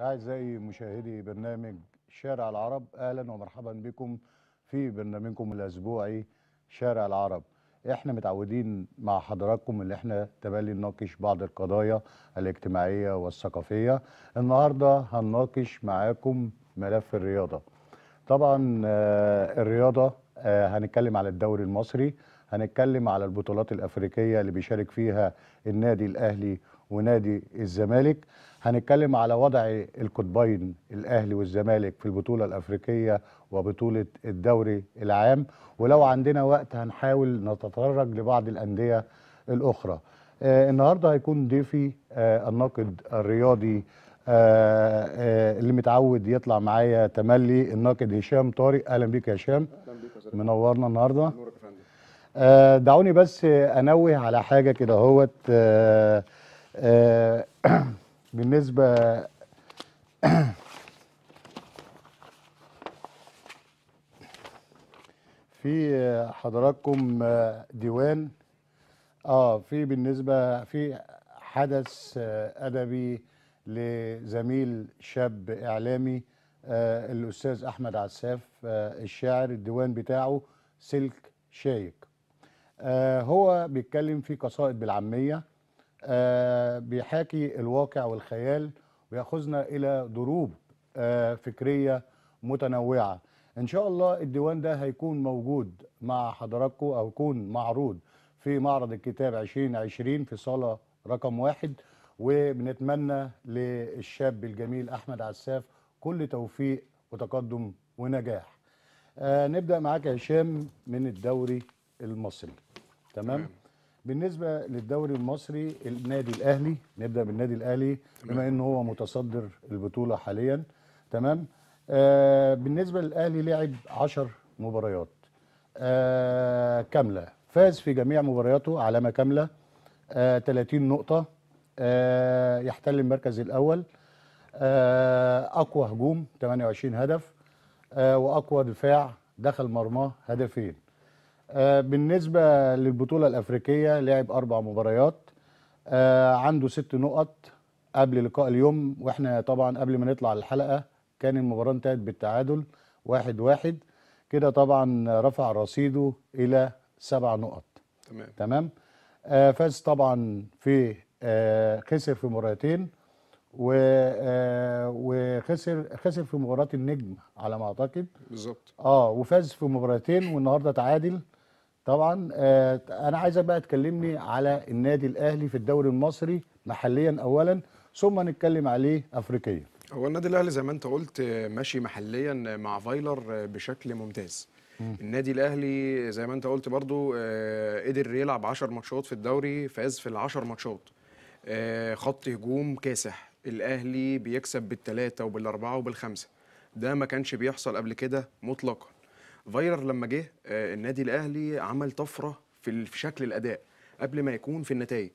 أعزائي مشاهدي برنامج شارع العرب أهلا ومرحبا بكم في برنامجكم الأسبوعي شارع العرب احنا متعودين مع حضراتكم اللي احنا تبالي نناقش بعض القضايا الاجتماعية والثقافية النهاردة هنناقش معاكم ملف الرياضة طبعا آه، الرياضة آه، هنتكلم على الدوري المصري هنتكلم على البطولات الأفريقية اللي بيشارك فيها النادي الأهلي ونادي الزمالك هنتكلم على وضع القطبين الاهلي والزمالك في البطوله الافريقيه وبطوله الدوري العام ولو عندنا وقت هنحاول نتطرق لبعض الانديه الاخرى آه النهارده هيكون ضيفي آه الناقد الرياضي آه آه اللي متعود يطلع معايا تملي الناقد هشام طارق اهلا بيك يا هشام اهلا بيك منورنا النهارده نورك يا فندم آه دعوني بس انوه على حاجه كده اهوت آه آه، بالنسبه في حضراتكم آه، ديوان اه في بالنسبه في حدث آه، ادبي لزميل شاب اعلامي آه الاستاذ احمد عساف آه الشاعر الديوان بتاعه سلك شايك آه هو بيتكلم في قصائد بالعاميه آه، بيحاكي الواقع والخيال ويأخذنا إلى دروب آه، فكرية متنوعة إن شاء الله الديوان ده هيكون موجود مع حضراتكم أو يكون معروض في معرض الكتاب 2020 في صالة رقم واحد وبنتمنى للشاب الجميل أحمد عساف كل توفيق وتقدم ونجاح آه نبدأ معاك يا هشام من الدوري المصري تمام؟ بالنسبه للدوري المصري النادي الاهلي نبدا بالنادي الاهلي بما ان هو متصدر البطوله حاليا تمام آه بالنسبه للاهلي لعب 10 مباريات آه كامله فاز في جميع مبارياته علامه كامله آه 30 نقطه آه يحتل المركز الاول آه اقوى هجوم 28 هدف آه واقوى دفاع دخل مرماه هدفين آه، بالنسبه للبطوله الافريقيه لعب اربع مباريات آه، عنده ست نقط قبل لقاء اليوم واحنا طبعا قبل ما نطلع الحلقه كان المباراه انتهت بالتعادل واحد واحد كده طبعا رفع رصيده الى سبع نقط تمام تمام آه، فاز طبعا في خسر في مباراتين و وخسر خسر في مباراه النجم على ما اعتقد بالظبط اه وفاز في مباراتين والنهارده تعادل طبعا آه، انا عايزك بقى تكلمني على النادي الاهلي في الدوري المصري محليا اولا ثم نتكلم عليه افريقيا هو النادي الاهلي زي ما انت قلت ماشي محليا مع فايلر بشكل ممتاز النادي الاهلي زي ما انت قلت برضو آه، قدر يلعب 10 ماتشات في الدوري فاز في ال10 ماتشات آه، خط هجوم كاسح الاهلي بيكسب بالثلاثه وبالاربعه وبالخمسه ده ما كانش بيحصل قبل كده مطلقا فايلر لما جه آه، النادي الاهلي عمل طفره في شكل الاداء قبل ما يكون في النتائج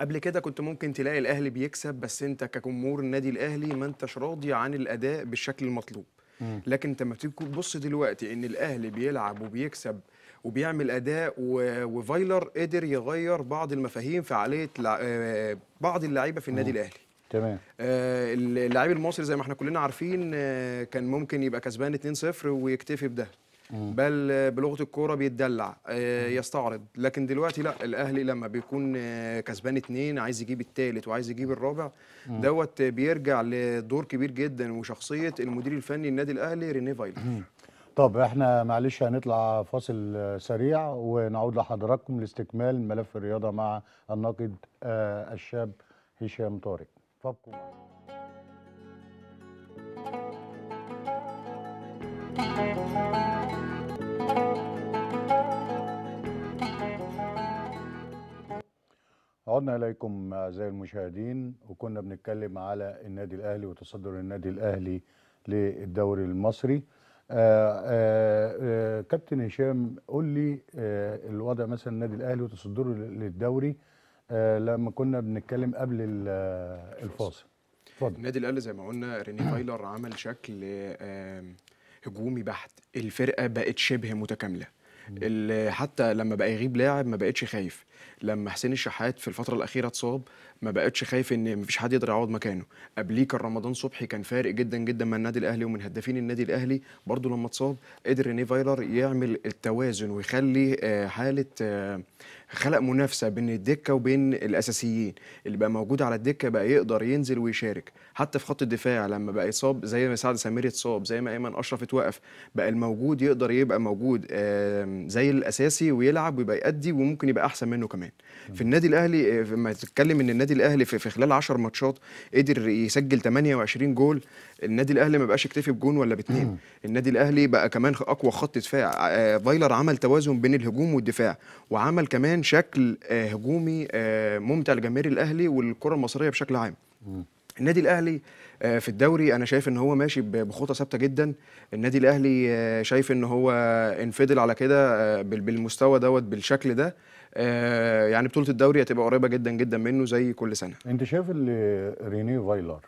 قبل كده كنت ممكن تلاقي الاهلي بيكسب بس انت كجمهور النادي الاهلي ما انتش راضي عن الاداء بالشكل المطلوب لكن انت لما تيجي تبص دلوقتي ان الاهلي بيلعب وبيكسب وبيعمل اداء وفايلر قدر يغير بعض المفاهيم في عقليه آه، بعض اللعيبه في النادي الاهلي تمام آه، اللاعب المصري زي ما احنا كلنا عارفين آه، كان ممكن يبقى كسبان 2-0 ويكتفي بده بل آه، بلغه الكوره بيتدلع يستعرض لكن دلوقتي لا الاهلي لما بيكون كسبان اتنين عايز يجيب التالت وعايز يجيب الرابع دوت بيرجع لدور كبير جدا وشخصيه المدير الفني للنادي الاهلي رينيه فايلر طب احنا معلش هنطلع فاصل سريع ونعود لحضراتكم لاستكمال ملف الرياضه مع الناقد الشاب هشام طارق فابقوا معنا عدنا إليكم أعزائي المشاهدين وكنا بنتكلم على النادي الأهلي وتصدر النادي الأهلي للدوري المصري آآ آه، آآ آه، آه، كابتن هشام قول لي الوضع مثلا النادي الأهلي وتصدره للدوري آه لما كنا بنتكلم قبل آه، الفاصل اتفضل النادي الاهلي زي ما قلنا ريني فايلر عمل شكل هجومي بحت الفرقه بقت شبه متكامله حتى لما بقى يغيب لاعب ما بقتش خايف لما حسين الشحات في الفتره الاخيره اتصاب ما بقتش خايف ان مفيش حد يقدر يعوض مكانه قبليه كان رمضان صبحي كان فارق جدا جدا مع النادي الاهلي ومن هدافين النادي الاهلي برضه لما اتصاب قدر ريني فايلر يعمل التوازن ويخلي آه، حاله آه، خلق منافسه بين الدكه وبين الاساسيين اللي بقى موجود على الدكه بقى يقدر ينزل ويشارك حتى في خط الدفاع لما بقى يتصاب زي ما سعد سمير اتصاب زي ما ايمن اشرف اتوقف بقى الموجود يقدر يبقى موجود زي الاساسي ويلعب ويبقى يأدي وممكن يبقى احسن منه كمان في النادي الاهلي لما آه، تتكلم ان النادي الاهلي في خلال 10 ماتشات قدر يسجل 28 جول النادي الاهلي ما بقاش يكتفي بجون ولا باثنين النادي الاهلي بقى كمان اقوى خط دفاع آه، فايلر عمل توازن بين الهجوم والدفاع وعمل كمان شكل آه، هجومي ممتع لجماهير الاهلي والكره المصريه بشكل عام النادي الاهلي آه، في الدوري انا شايف ان هو ماشي بخطى ثابته جدا النادي الاهلي آه، شايف ان هو انفضل على كده آه، بالمستوى دوت بالشكل ده يعني بطوله الدوري هتبقى قريبه جدا جدا منه زي كل سنه انت شايف اللي ريني فايلر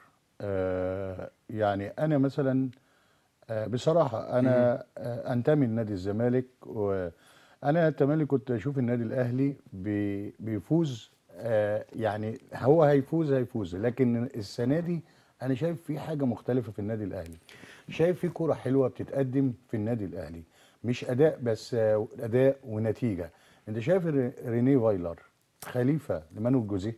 يعني انا مثلا بصراحه انا انتمي لنادي الزمالك وانا اتمنى كنت اشوف النادي الاهلي بيفوز آه، يعني هو هيفوز هيفوز لكن السنه دي انا شايف في حاجه مختلفه في النادي الاهلي شايف في كره حلوه بتتقدم في النادي الاهلي مش اداء بس آه، اداء ونتيجه انت شايف ريني فايلر خليفه لمانويل جوزيه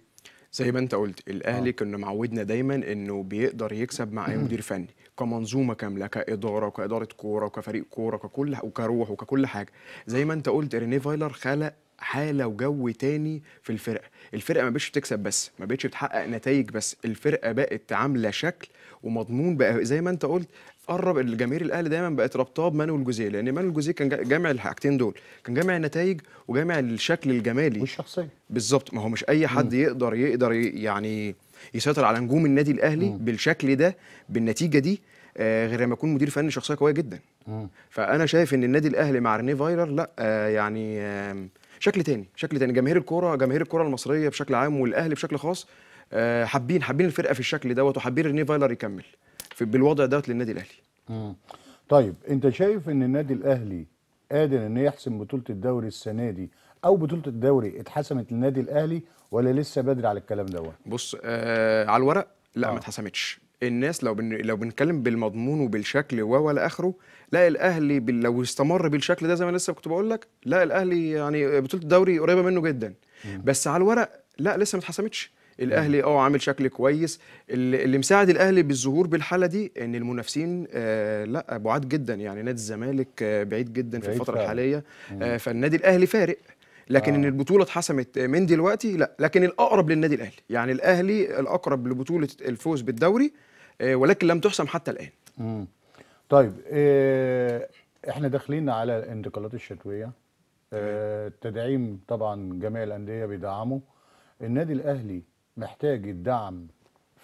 زي ما انت قلت الاهلي آه. كنا معودنا دايما انه بيقدر يكسب مع اي مدير فني كمنظومه كامله كاداره وكاداره كوره وكفريق كوره وككل وكروح وككل حاجه زي ما انت قلت ريني فايلر خلق حاله وجو تاني في الفرقه الفرقه ما بقتش بتكسب بس ما بقتش بتحقق نتائج بس الفرقه بقت عامله شكل ومضمون بقى زي ما انت قلت قرب الجماهير الاهلي دايما بقت رابطاه بمانويل جوزيه لان مانويل جوزيه كان جامع الحاجتين دول كان جامع النتائج وجامع الشكل الجمالي والشخصيه بالظبط ما هو مش اي حد يقدر يقدر يعني يسيطر على نجوم النادي الاهلي مم. بالشكل ده بالنتيجه دي آه غير لما يكون مدير فني شخصيه قويه جدا مم. فانا شايف ان النادي الاهلي مع رينيه فايلر لا آه يعني آه شكل تاني شكل تاني جماهير الكوره جماهير الكوره المصريه بشكل عام والاهلي بشكل خاص آه، حابين حابين الفرقه في الشكل دوت وحابين رينيه فايلر يكمل في بالوضع دوت للنادي الاهلي طيب انت شايف ان النادي الاهلي قادر ان يحسم بطوله الدوري السنه دي او بطوله الدوري اتحسمت للنادي الاهلي ولا لسه بدري على الكلام دوت بص آه على الورق لا آه. ما اتحسمتش الناس لو بن... لو بنتكلم بالمضمون وبالشكل ولا اخره لا الاهلي لو استمر بالشكل ده زي ما لسه كنت بقول لك لا الاهلي يعني بطوله الدوري قريبه منه جدا بس على الورق لا لسه ما اتحسمتش الاهلي اه عامل شكل كويس اللي مساعد الاهلي بالظهور بالحاله دي ان المنافسين آه لا بعاد جدا يعني نادي الزمالك آه بعيد جدا في الفتره الحاليه آه فالنادي الاهلي فارق لكن آه. ان البطوله اتحسمت من دلوقتي لا لكن الاقرب للنادي الاهلي يعني الاهلي الاقرب لبطوله الفوز بالدوري آه ولكن لم تحسم حتى الان مم. طيب إيه احنا داخلين على الانتقالات الشتويه التدعيم آه، طبعا جميع الانديه بيدعموا النادي الاهلي محتاج الدعم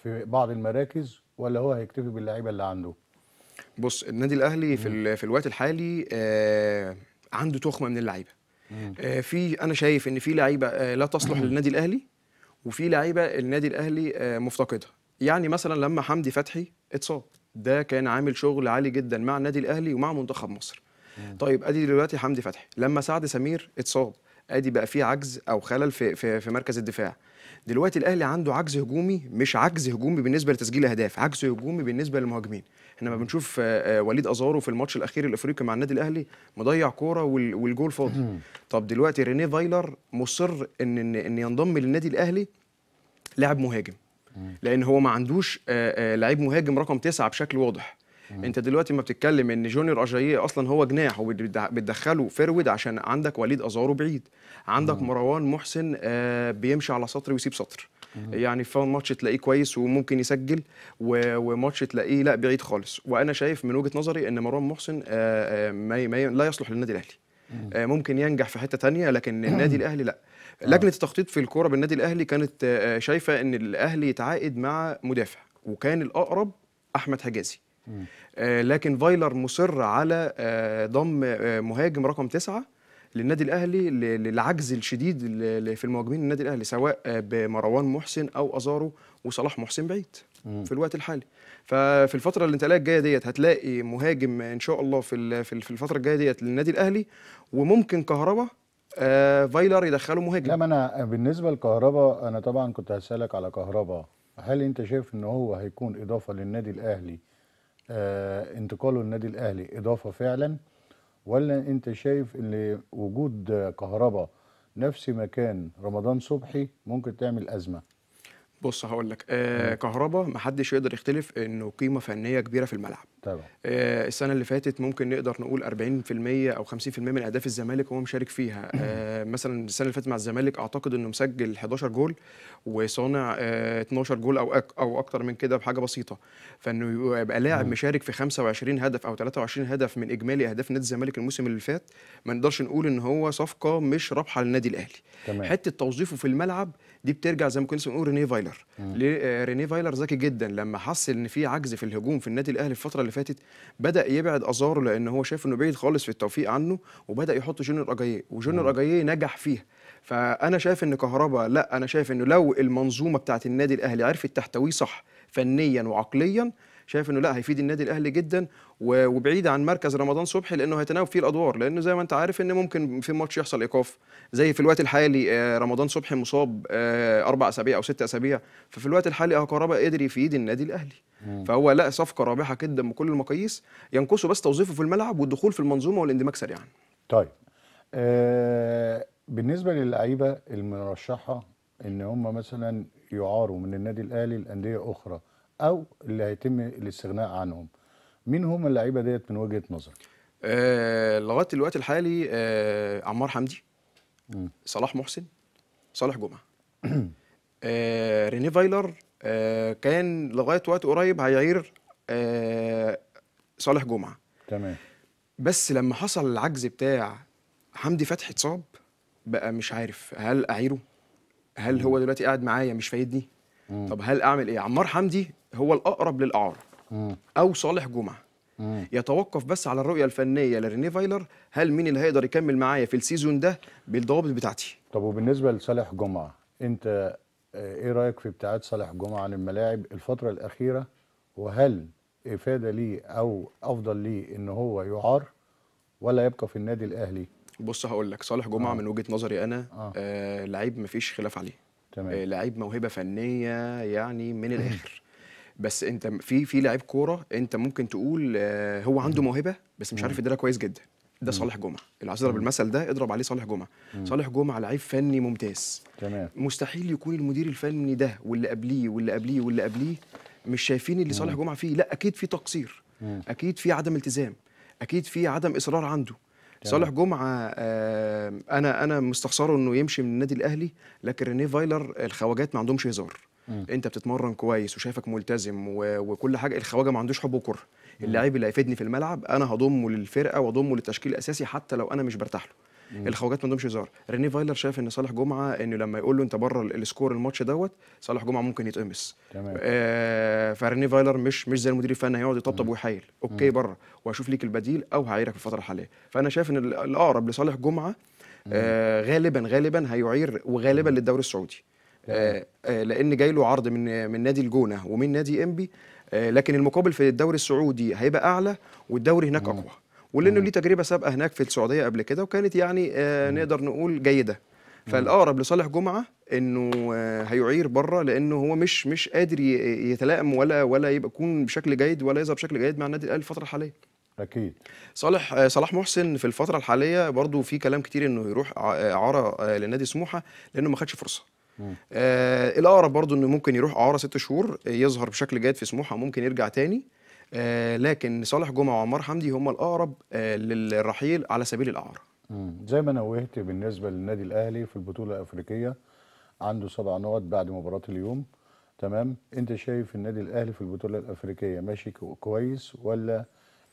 في بعض المراكز ولا هو هيكتفي باللعيبه اللي عنده بص النادي الاهلي في في الوقت الحالي آه عنده تخمه من اللعيبه آه في انا شايف ان في لعيبه آه لا تصلح للنادي الاهلي وفي لعيبه النادي الاهلي آه مفتقدها يعني مثلا لما حمدي فتحي اتصاب ده كان عامل شغل عالي جدا مع النادي الاهلي ومع منتخب مصر مم. طيب ادي دلوقتي حمدي فتحي لما سعد سمير اتصاب ادي بقى فيه عجز او خلل في في, في مركز الدفاع دلوقتي الاهلي عنده عجز هجومي مش عجز هجومي بالنسبه لتسجيل اهداف عجز هجومي بالنسبه للمهاجمين احنا ما بنشوف آه، آه، وليد ازارو في الماتش الاخير الافريقي مع النادي الاهلي مضيع كوره والجول فاضي طب دلوقتي رينيه فايلر مصر ان ان ينضم للنادي الاهلي لاعب مهاجم لان هو ما عندوش آه، آه، لعيب مهاجم رقم تسعة بشكل واضح انت دلوقتي ما بتتكلم ان جونيور اجاييه اصلا هو جناح وبتدخله فيرود عشان عندك وليد ازارو بعيد عندك مروان محسن آه، بيمشي على سطر ويسيب سطر يعني في ماتش تلاقيه كويس وممكن يسجل وماتش تلاقيه لا بعيد خالص وانا شايف من وجهه نظري ان مروان محسن ما لا يصلح للنادي الاهلي ممكن ينجح في حته تانية لكن النادي الاهلي لا آه. لجنه التخطيط في الكوره بالنادي الاهلي كانت آه، شايفه ان الاهلي يتعاقد مع مدافع وكان الاقرب احمد حجازي آه، لكن فايلر مصر على ضم مهاجم رقم تسعة للنادي الاهلي للعجز الشديد في المهاجمين للنادي الاهلي سواء بمروان محسن او ازارو وصلاح محسن بعيد في الوقت الحالي ففي الفتره الانتقاليه الجايه ديت هتلاقي مهاجم ان شاء الله في في الفتره الجايه ديت للنادي الاهلي وممكن كهربا آه، فايلر يدخله مهاجم لا ما انا بالنسبه لكهربا انا طبعا كنت هسالك على كهربا هل انت شايف ان هو هيكون اضافه للنادي الاهلي آه انتقاله للنادي الاهلي اضافه فعلا ولا انت شايف ان وجود كهربا نفس مكان رمضان صبحي ممكن تعمل ازمه بص هقول لك آه كهربا محدش يقدر يختلف انه قيمه فنيه كبيره في الملعب آه السنه اللي فاتت ممكن نقدر نقول 40% او 50% من اهداف الزمالك هو مشارك فيها آه مثلا السنه اللي فاتت مع الزمالك اعتقد انه مسجل 11 جول وصانع آه 12 جول او أك او اكتر من كده بحاجه بسيطه فانه يبقى لاعب مشارك في 25 هدف او 23 هدف من اجمالي اهداف نادي الزمالك الموسم اللي فات ما نقدرش نقول ان هو صفقه مش رابحه للنادي الاهلي حته توظيفه في الملعب دي بترجع زي ما كنا بنقول ريني فايلر ليه آه، فايلر ذكي جدا لما حس ان في عجز في الهجوم في النادي الاهلي الفتره اللي فاتت بدا يبعد ازاره لان هو شايف انه بعيد خالص في التوفيق عنه وبدا يحط جونيور اجاييه وجونيور اجاييه نجح فيها فانا شايف ان كهربا لا انا شايف انه لو المنظومه بتاعه النادي الاهلي عرفت تحتويه صح فنيا وعقليا شايف انه لا هيفيد النادي الاهلي جدا وبعيد عن مركز رمضان صبحي لانه هيتناوب فيه الادوار لانه زي ما انت عارف ان ممكن في ماتش يحصل ايقاف زي في الوقت الحالي آه، رمضان صبحي مصاب آه، اربع اسابيع او ست اسابيع ففي الوقت الحالي كهرباء قدر يفيد النادي الاهلي فهو لا صفقه رابحه جدا بكل المقاييس ينقصه بس توظيفه في الملعب والدخول في المنظومه والاندماج سريعا طيب آه بالنسبه للعيبه المرشحه ان هم مثلا يعاروا من النادي الاهلي لانديه اخرى او اللي هيتم الاستغناء عنهم مين هم اللعيبه ديت من وجهه نظرك آه لغايه الوقت الحالي آه عمار حمدي م. صلاح محسن صالح جمعه آه ريني فايلر آه كان لغايه وقت قريب هيعير آه صالح جمعه تمام بس لما حصل العجز بتاع حمدي فتحي اتصاب بقى مش عارف هل اعيره هل هو دلوقتي قاعد معايا مش فايدني طب هل اعمل ايه عمار حمدي هو الاقرب للاعار او صالح جمعه يتوقف بس على الرؤيه الفنيه لرينيه فايلر هل مين اللي هيقدر يكمل معايا في السيزون ده بالضوابط بتاعتي طب وبالنسبه لصالح جمعه انت آه، ايه رايك في ابتعاد صالح جمعه عن الملاعب الفتره الاخيره وهل افاده ليه او افضل ليه ان هو يعار ولا يبقى في النادي الاهلي بص هقول لك صالح جمعه آه. من وجهه نظري انا آه. آه لعيب مفيش خلاف عليه تمام. آه لعيب موهبه فنيه يعني من الاخر بس انت في في لعيب كوره انت ممكن تقول آه، هو عنده موهبه بس مش عارف يديرها كويس جدا ده صالح جمعه اللي عايز يضرب المثل ده اضرب عليه صالح جمعه صالح جمعه لعيب فني ممتاز تمام مستحيل يكون المدير الفني ده واللي قبليه واللي قبليه واللي قبليه مش شايفين اللي صالح جمعه فيه لا اكيد في تقصير اكيد في عدم التزام اكيد في عدم اصرار عنده صالح جمعه آه، انا انا مستخسره انه يمشي من النادي الاهلي لكن رينيه فايلر الخواجات ما عندهمش هزار م. انت بتتمرن كويس وشايفك ملتزم و... وكل حاجه الخواجه ما عندوش حب وكره اللاعب اللي هيفيدني في الملعب انا هضمه للفرقه واضمه للتشكيل الاساسي حتى لو انا مش برتاح له الخواجات ما عندهمش هزار ريني فايلر شايف ان صالح جمعه انه لما يقول له انت بره السكور الماتش دوت صالح جمعه ممكن يتقمص تمام آه فريني فايلر مش مش زي المدير الفني هيقعد يطبطب ويحايل اوكي بره وهشوف ليك البديل او هعيرك في الفتره الحاليه فانا شايف ان الاقرب لصالح جمعه آه غالبا غالبا هيعير وغالبا للدوري السعودي آه، آه، لان جاي له عرض من من نادي الجونه ومن نادي انبي آه، لكن المقابل في الدوري السعودي هيبقى اعلى والدوري هناك اقوى ولانه ليه تجربه سابقه هناك في السعوديه قبل كده وكانت يعني نقدر نقول جيده فالاقرب لصالح جمعه انه هيعير بره لانه هو مش مش قادر يتلائم ولا ولا يبقى يكون بشكل جيد ولا يظهر بشكل جيد مع النادي الاهلي الفتره الحاليه اكيد صالح صلاح محسن في الفتره الحاليه برضو في كلام كتير انه يروح اعاره لنادي سموحه لانه ما خدش فرصه آه الاقرب برضو انه ممكن يروح اعاره ست شهور آه، يظهر بشكل جيد في سموحه ممكن يرجع تاني آه لكن صالح جمعه وعمار حمدي هم الاقرب آه للرحيل على سبيل الاعاره زي ما نوهت بالنسبه للنادي الاهلي في البطوله الافريقيه عنده سبع نقط بعد مباراه اليوم تمام انت شايف النادي الاهلي في البطوله الافريقيه ماشي كويس ولا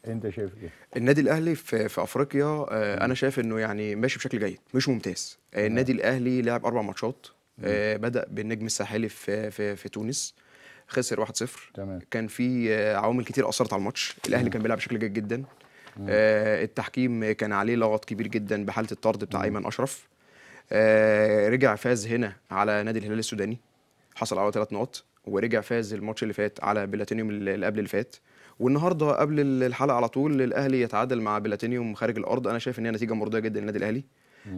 انت شايف ايه النادي الاهلي في, في افريقيا آه انا شايف انه يعني ماشي بشكل جيد مش ممتاز آه النادي الاهلي لعب اربع ماتشات آه، بدا بالنجم الساحلي في في, في تونس خسر 1-0 تمام كان في آه، عوامل كتير اثرت على الماتش الاهلي كان بيلعب بشكل جيد جدا آه التحكيم كان عليه لغط كبير جدا بحاله الطرد بتاع ايمن اشرف آه رجع فاز هنا على نادي الهلال السوداني حصل على ثلاث نقط ورجع فاز الماتش اللي فات على بلاتينيوم اللي قبل اللي فات والنهارده قبل الحلقه على طول الاهلي يتعادل مع بلاتينيوم خارج الارض انا شايف ان هي نتيجه مرضيه جدا للنادي الاهلي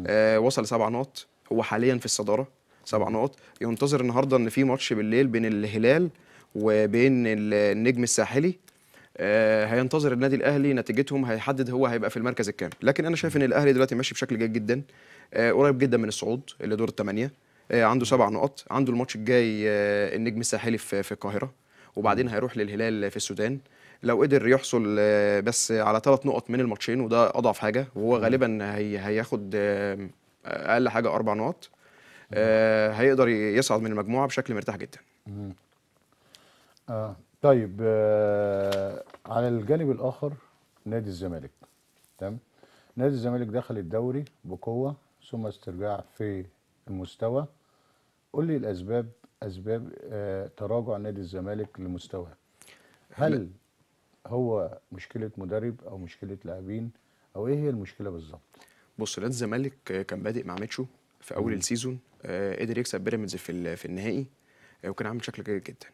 آه وصل سبع نقط هو حاليا في الصداره سبع نقط ينتظر النهارده ان في ماتش بالليل بين الهلال وبين النجم الساحلي آه، هينتظر النادي الاهلي نتيجتهم هيحدد هو هيبقى في المركز الكام لكن انا شايف ان الاهلي دلوقتي ماشي بشكل جيد جدا آه، قريب جدا من الصعود اللي دور الثمانيه آه، عنده سبع نقط عنده الماتش الجاي النجم الساحلي في القاهره وبعدين هيروح للهلال في السودان لو قدر يحصل بس على ثلاث نقط من الماتشين وده اضعف حاجه وهو غالبا هي هياخد اقل حاجه اربع نقط آه، هيقدر يصعد من المجموعه بشكل مرتاح جدا آه طيب آه على الجانب الاخر نادي الزمالك تمام نادي الزمالك دخل الدوري بقوه ثم استرجاع في المستوى قول لي الاسباب اسباب آه تراجع نادي الزمالك لمستواه هل هو مشكله مدرب او مشكله لاعبين او ايه هي المشكله بالظبط بص نادي الزمالك كان بادئ مع ميتشو في اول السيزون آه، قدر يكسب بيراميدز في في النهائي آه، وكان عامل شكل جيد جدا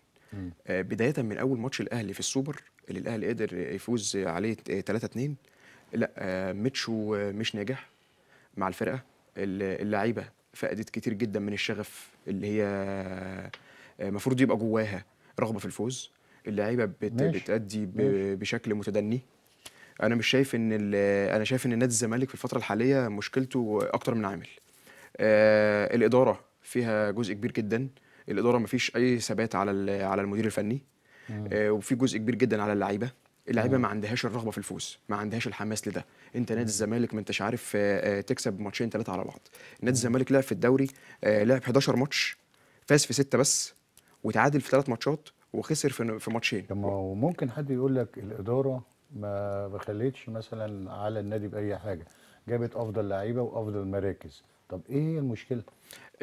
آه، بدايه من اول ماتش الاهلي في السوبر اللي الاهلي قدر يفوز عليه 3 2 لا ميتشو مش ناجح مع الفرقه اللعيبه فقدت كتير جدا من الشغف اللي هي المفروض يبقى جواها رغبه في الفوز اللعيبه بتأدي بشكل متدني انا مش شايف ان انا شايف ان نادي الزمالك في الفتره الحاليه مشكلته اكتر من عامل آه، الاداره فيها جزء كبير جدا الاداره ما فيش اي ثبات على على المدير الفني آه، وفي جزء كبير جدا على اللعيبه اللعيبه ما عندهاش الرغبه في الفوز ما عندهاش الحماس لده انت نادي الزمالك ما انتش عارف آه، تكسب ماتشين ثلاثه على بعض نادي الزمالك لعب في الدوري لعب 11 ماتش فاز في سته بس وتعادل في ثلاث ماتشات وخسر في في ماتشين طب ما هو ممكن حد يقول لك الاداره ما بخلتش مثلا على النادي باي حاجه جابت افضل لعيبه وافضل مراكز طب ايه هي المشكله؟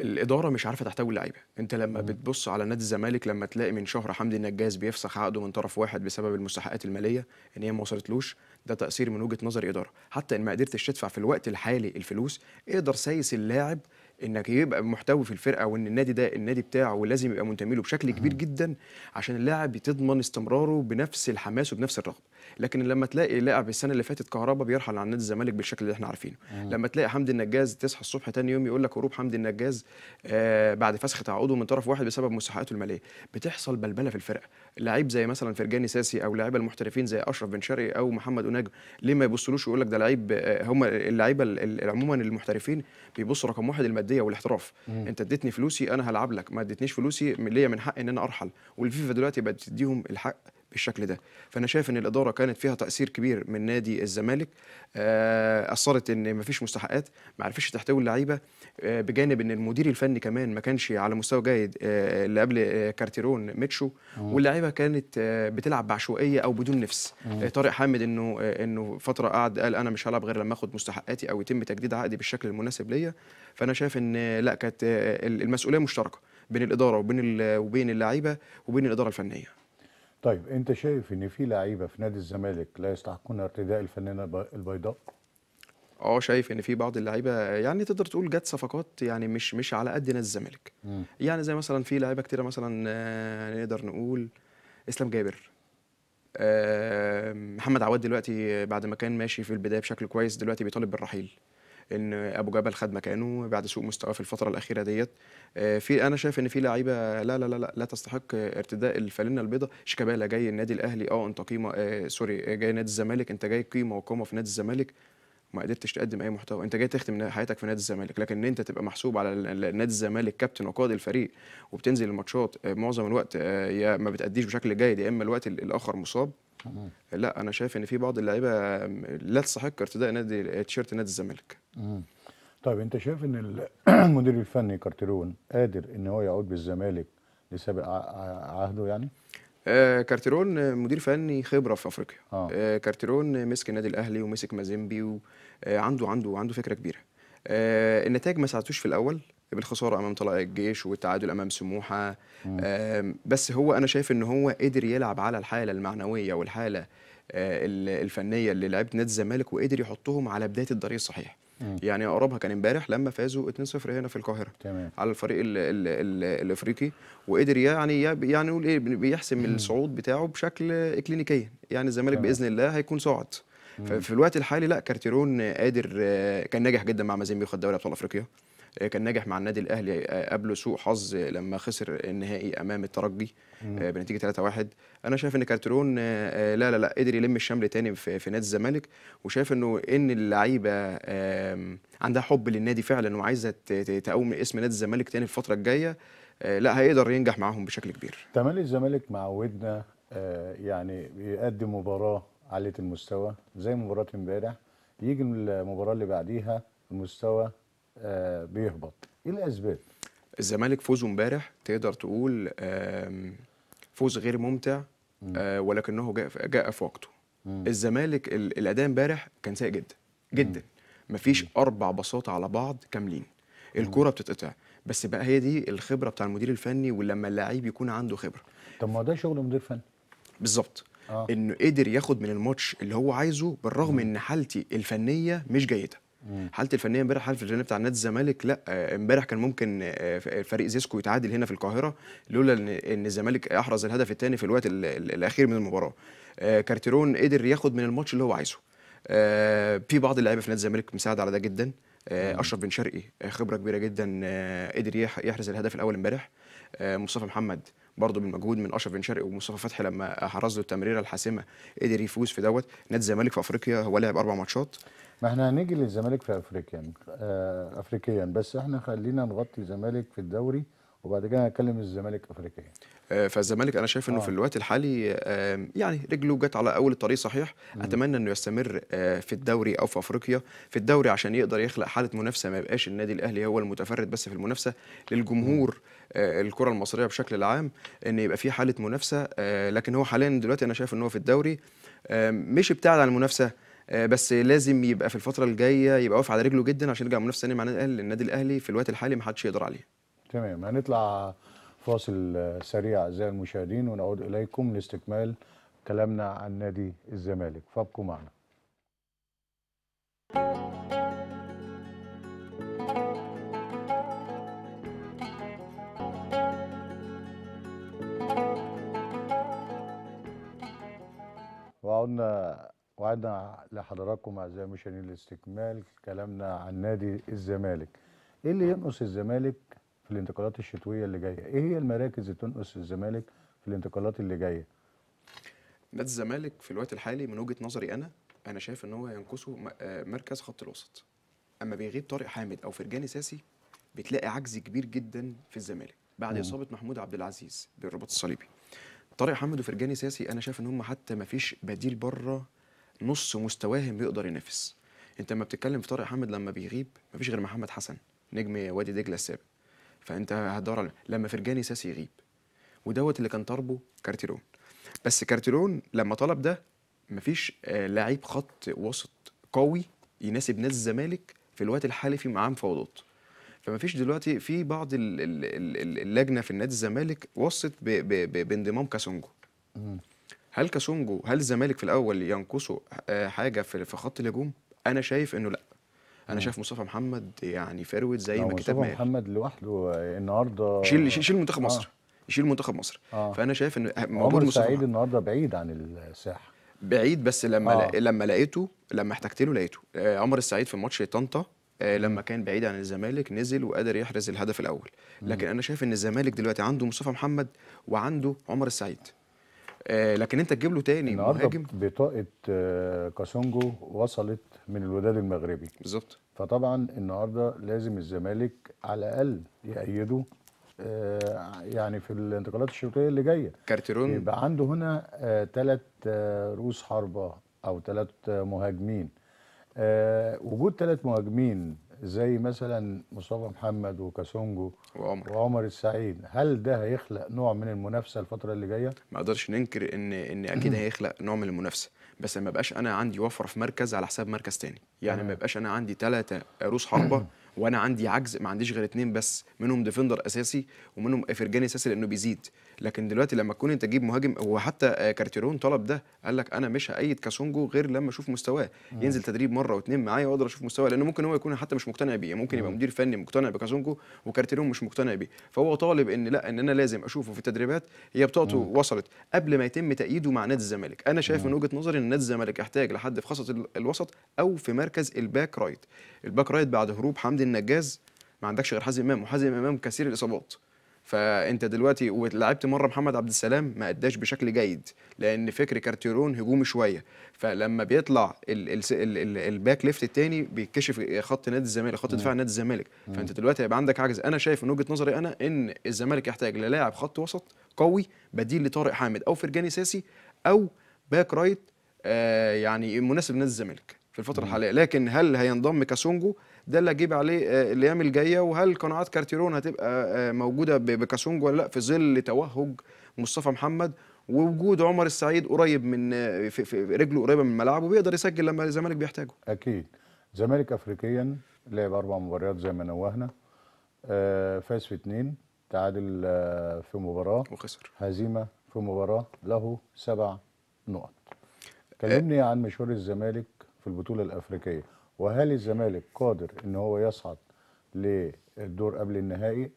الاداره مش عارفه تحتوي اللعيبه انت لما مم. بتبص على نادي الزمالك لما تلاقي من شهر حمدي النجاز بيفسخ عقده من طرف واحد بسبب المستحقات الماليه ان هي ما وصلتلوش ده تاثير من وجهه نظر اداره حتى ان ما قدرتش تدفع في الوقت الحالي الفلوس اقدر سايس اللاعب انك يبقى محتوي في الفرقه وان النادي ده النادي بتاعه ولازم يبقى منتمي له بشكل كبير جدا عشان اللاعب تضمن استمراره بنفس الحماس وبنفس الرغبه لكن لما تلاقي لاعب السنه اللي فاتت كهربا بيرحل عن نادي الزمالك بالشكل اللي احنا عارفينه آه. لما تلاقي حمدي النجاز تصحى الصبح تاني يوم يقول لك هروب حمدي النجاز آه بعد فسخ تعاقده من طرف واحد بسبب مساحاته الماليه بتحصل بلبله في الفرقه لعيب زي مثلا فرجاني ساسي او لعيبه المحترفين زي اشرف بن شرقي او محمد اناج ليه ما يبصلوش يقول لك ده لعيب آه، هم اللعيبه عموما المحترفين بيبصوا رقم واحد الماديه والاحتراف مم. انت اديتني فلوسي انا هلعب لك ما اديتنيش فلوسي ليا من حق ان انا ارحل والفيفا دلوقتي بقت تديهم الحق بالشكل ده فانا شايف ان الاداره كانت فيها تاثير كبير من نادي الزمالك آه، اثرت ان مفيش مستحقات ما عرفتش تحتوي اللعيبه آه، بجانب ان المدير الفني كمان ما كانش على مستوى جيد آه، اللي قبل كارتيرون ميتشو واللعيبه كانت بتلعب بعشوائيه او بدون نفس طارق حامد انه انه فتره قعد قال انا مش هلعب غير لما اخد مستحقاتي او يتم تجديد عقدي بالشكل المناسب ليا فانا شايف ان لا كانت المسؤوليه مشتركه بين الاداره وبين وبين اللعيبه وبين الاداره الفنيه طيب انت شايف ان في لعيبه في نادي الزمالك لا يستحقون ارتداء الفنانه البيضاء؟ اه شايف ان في بعض اللعيبه يعني تقدر تقول جت صفقات يعني مش مش على قد نادي الزمالك يعني زي مثلا في لعيبه كتيره مثلا آه، نقدر نقول اسلام جابر آه، محمد عواد دلوقتي بعد ما كان ماشي في البدايه بشكل كويس دلوقتي بيطالب بالرحيل ان ابو جبل خد مكانه بعد سوء مستواه في الفتره الاخيره ديت آه، في انا شايف ان في لعيبه لا لا لا لا, لا تستحق ارتداء الفالنه البيضاء شيكابالا جاي النادي الاهلي اه انت قيمه آه سوري آه، جاي نادي الزمالك انت جاي قيمه وقامه في نادي الزمالك ما قدرتش تقدم اي محتوى انت جاي تختم حياتك في نادي الزمالك لكن ان انت تبقى محسوب على نادي الزمالك كابتن وقائد الفريق وبتنزل الماتشات آه، معظم الوقت يا ما بتاديش بشكل جيد يا اما الوقت الاخر مصاب لا انا شايف ان في بعض اللعيبه لا تستحق ارتداء نادي تيشيرت نادي الزمالك طيب انت شايف ان المدير الفني كارتيرون قادر ان هو يعود بالزمالك لسابق عهده يعني؟ آه كارتيرون مدير فني خبره في افريقيا آه. آه كارتيرون مسك النادي الاهلي ومسك مازيمبي وعنده آه، عنده عنده فكره كبيره آه النتائج ما ساعدتوش في الاول بالخساره امام طلائع الجيش والتعادل امام سموحه آه بس هو انا شايف ان هو قدر يلعب على الحاله المعنويه والحاله آه الفنيه اللي لعيبه نادي الزمالك وقدر يحطهم على بدايه الطريق الصحيح يعني اقربها كان امبارح لما فازوا 2-0 هنا في القاهره تمام. على الفريق الـ الـ الـ الافريقي وقدر يعني يعني نقول ايه بيحسم مم. الصعود بتاعه بشكل اكلينيكي يعني الزمالك باذن الله هيكون صاعد ففي الوقت الحالي لا كارتيرون قادر آه، كان ناجح جدا مع مازيمبي خد دوري ابطال افريقيا آه، كان ناجح مع النادي الاهلي آه، قبله سوء حظ لما خسر النهائي امام الترجي آه، بنتيجه 3-1 انا شايف ان كارترون لا لا لا قدر يلم الشمل تاني في, في نادي الزمالك وشايف انه ان اللعيبه عندها حب للنادي فعلا وعايزه تقوم اسم نادي الزمالك تاني الفتره الجايه لا هيقدر ينجح معاهم بشكل كبير تملي الزمالك معودنا يعني يقدم مباراه عاليه المستوى زي مباراه امبارح يجي المباراه اللي بعديها المستوى آه، بيهبط ايه الاسباب الزمالك فوزه امبارح تقدر تقول فوز غير ممتع آه، ولكنه جاء جاء في وقته الزمالك الاداء امبارح كان سيء جدا جدا مفيش اربع بساطة على بعض كاملين الكره بتتقطع بس بقى هي دي الخبره بتاع المدير الفني ولما اللعيب يكون عنده خبره طب ما ده شغل مدير فني بالظبط آه. انه قدر ياخد من الماتش اللي هو عايزه بالرغم ان حالتي الفنيه مش جيده حالتي الفنيه امبارح حالتي الفنيه بتاع نادي الزمالك لا امبارح كان ممكن آه، فريق زيسكو يتعادل هنا في القاهره لولا ان الزمالك احرز الهدف الثاني في الوقت الاخير من المباراه آه، كارتيرون قدر ياخد من الماتش اللي هو عايزه آه، في بعض اللعيبه في نادي الزمالك مساعد على ده جدا اشرف بن شرقي خبره كبيره جدا قدر يحرز الهدف الاول امبارح مصطفى محمد برضه بالمجهود من اشرف بن شرقي ومصطفى فتحي لما حرز له التمريره الحاسمه قدر يفوز في دوت نادي الزمالك في افريقيا هو لعب اربع ماتشات ما احنا هنيجي للزمالك في افريقيا آه افريقيا بس احنا خلينا نغطي الزمالك في الدوري وبعد كده هنتكلم الزمالك افريقيا آه، فالزمالك انا شايف انه آه. في الوقت الحالي يعني رجله جت على اول الطريق صحيح مم. اتمنى انه يستمر آه، في الدوري او في افريقيا في الدوري عشان يقدر يخلق حاله منافسه ما يبقاش النادي الاهلي هو المتفرد بس في المنافسه للجمهور آه، الكره المصريه بشكل عام ان يبقى في حاله منافسه لكن هو حاليا دلوقتي انا شايف ان هو في الدوري مش ابتعد عن المنافسه آه، بس لازم يبقى في الفتره الجايه يبقى واقف على رجله جدا عشان يرجع منافسه ثانيه مع النادي الاهلي النادي الاهلي في الوقت الحالي ما حدش يقدر عليه تمام هنطلع فاصل سريع اعزائي المشاهدين ونعود اليكم لاستكمال كلامنا عن نادي الزمالك فابقوا معنا وعدنا وعدنا لحضراتكم اعزائي المشاهدين لاستكمال كلامنا عن نادي الزمالك. ايه اللي ينقص الزمالك في الانتقالات الشتويه اللي جايه؟ ايه هي المراكز اللي تنقص الزمالك في الانتقالات اللي جايه؟ نادي الزمالك في الوقت الحالي من وجهه نظري انا انا شايف ان هو ينقصه آه، مركز خط الوسط. اما بيغيب طارق حامد او فرجاني ساسي بتلاقي عجز كبير جدا في الزمالك بعد مم. اصابه محمود عبد العزيز بالرباط الصليبي. طارق حامد وفرجاني ساسي انا شايف ان هم حتى ما فيش بديل بره نص مستواهم بيقدر ينافس انت لما بتتكلم في طارق حامد لما بيغيب مفيش غير محمد حسن نجم وادي دجله السابق فانت هتدور على لما فرجاني ساسي يغيب ودوت اللي كان طالبه كارتيرون بس كارتيرون لما طلب ده مفيش آه، لعيب خط وسط قوي يناسب نادي الزمالك في الوقت الحالي في معاه مفاوضات فمفيش دلوقتي في بعض اللجنه في النادي الزمالك وصت بانضمام كاسونجو هل كاسونجو هل الزمالك في الاول ينقصه آه، حاجه في خط الهجوم انا شايف انه لا انا شايف مصطفى محمد يعني فروت زي ما كتاب مصطفى محمد لوحده آه، النهارده شيل شيل منتخب آه. مصر يشيل منتخب مصر آه. فانا شايف ان عمر سعيد النهارده بعيد عن الساحه بعيد بس لما آه. لما لقيته لما احتجت له لقيته آه عمر السعيد في ماتش طنطا آه لما كان بعيد عن الزمالك نزل وقدر يحرز الهدف الاول لكن انا شايف ان الزمالك دلوقتي عنده مصطفى محمد وعنده عمر السعيد آه، لكن انت تجيب له تاني مهاجم بطاقه آه، كاسونجو وصلت من الوداد المغربي بالظبط فطبعا النهارده لازم الزمالك على الاقل يأيده آه، يعني في الانتقالات الشوطيه اللي جايه كارتيرون يبقى عنده هنا ثلاث رؤوس حربه او ثلاث مهاجمين وجود ثلاث مهاجمين زي مثلا مصطفى محمد وكاسونجو وعمر وعمر السعيد هل ده هيخلق نوع من المنافسه الفتره اللي جايه ما اقدرش ننكر ان ان اكيد هيخلق نوع من المنافسه بس ما يبقاش انا عندي وفره في مركز على حساب مركز تاني يعني ما يبقاش انا عندي ثلاثه روس حربه وانا عندي عجز ما عنديش غير اثنين بس منهم ديفندر اساسي ومنهم افرجاني اساسي لانه بيزيد لكن دلوقتي لما تكون انت تجيب مهاجم وحتى كارتيرون طلب ده قال لك انا مش هأيد كاسونجو غير لما اشوف مستواه ينزل تدريب مره واثنين معايا واقدر اشوف مستواه لانه ممكن هو يكون حتى مش مقتنع بيه يعني ممكن يبقى مدير فني مقتنع بكاسونجو وكارتيرون مش مقتنع بيه فهو طالب ان لا ان انا لازم اشوفه في التدريبات هي بطاقته وصلت قبل ما يتم تأييده مع نادي الزمالك انا شايف من وجهه نظري ان نادي الزمالك احتاج لحد في خاصه الوسط او في مركز الباك رايت الباك رايت بعد هروب حمدي النجاز ما عندكش غير حازم امام وحازم امام كثير الاصابات فانت دلوقتي ولعبت مره محمد عبد السلام ما اداش بشكل جيد لان فكر كارتيرون هجومي شويه فلما بيطلع الباك ليفت الثاني بيتكشف خط نادي الزمالك خط دفاع نادي الزمالك فانت دلوقتي هيبقى عندك عجز انا شايف من وجهه نظري انا ان الزمالك يحتاج للاعب خط وسط قوي بديل لطارق حامد او فرجاني ساسي او باك رايت آه يعني مناسب لنادي الزمالك في الفتره الحاليه لكن هل هينضم كاسونجو ده اللي هجيب عليه آه، الايام الجايه وهل قناعات كارتيرون هتبقى آه، موجوده بكاسونج ولا لا في ظل توهج مصطفى محمد ووجود عمر السعيد قريب من آه، في, في رجله قريبه من الملعب وبيقدر يسجل لما الزمالك بيحتاجه اكيد الزمالك افريقيا لعب اربع مباريات زي ما نوهنا آه فاز في اثنين تعادل آه في مباراه وخسر هزيمه في مباراه له سبع نقط كلمني عن مشوار الزمالك في البطوله الافريقيه وهل الزمالك قادر ان هو يصعد للدور قبل النهائي